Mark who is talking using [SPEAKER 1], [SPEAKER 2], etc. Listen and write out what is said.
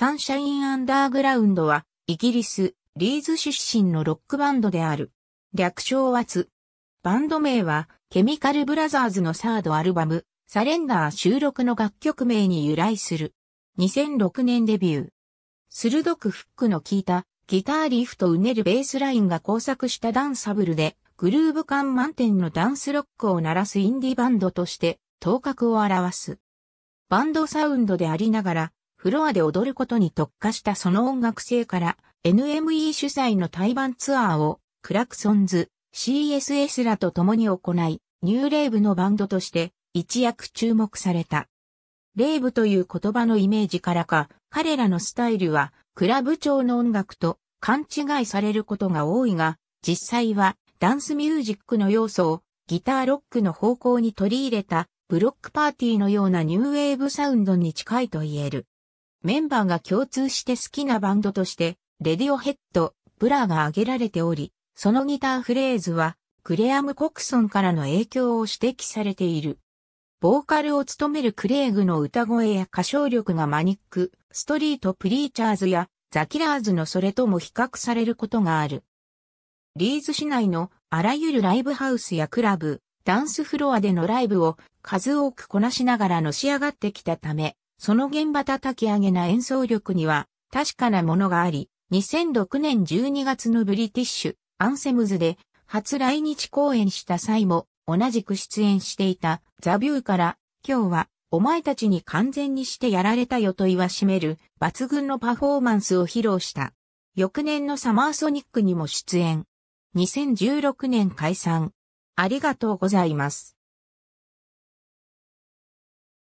[SPEAKER 1] サンシャインアンダーグラウンドは、イギリス、リーズ出身のロックバンドである。
[SPEAKER 2] 略称はツ。バンド名は、ケミカルブラザーズのサードアルバム、サレンダー収録の楽曲名に由来する。2006年デビュー。鋭くフックの効いた、ギターリフとうねるベースラインが交錯したダンサブルで、グルーヴ感満点のダンスロックを鳴らすインディバンドとして、頭角を表す。バンドサウンドでありながら、フロアで踊ることに特化したその音楽性から、NME 主催の対バンツアーを、クラクソンズ、CSS らと共に行い、ニューレイブのバンドとして一躍注目された。レイブという言葉のイメージからか、彼らのスタイルは、クラブ調の音楽と勘違いされることが多いが、実際はダンスミュージックの要素をギターロックの方向に取り入れたブロックパーティーのようなニューウェーブサウンドに近いと言える。メンバーが共通して好きなバンドとして、レディオヘッド、ブラが挙げられており、そのギターフレーズは、クレアム・コクソンからの影響を指摘されている。ボーカルを務めるクレイグの歌声や歌唱力がマニック、ストリート・プリーチャーズやザ・キラーズのそれとも比較されることがある。リーズ市内のあらゆるライブハウスやクラブ、ダンスフロアでのライブを数多くこなしながらのし上がってきたため、その現場叩き上げな演奏力には確かなものがあり、2006年12月のブリティッシュ、アンセムズで初来日公演した際も同じく出演していたザビューから今日はお前たちに完全にしてやられたよと言わしめる抜群のパフォーマンスを披露した。翌年のサマーソニックにも出演。
[SPEAKER 1] 2016年解散。ありがとうございます。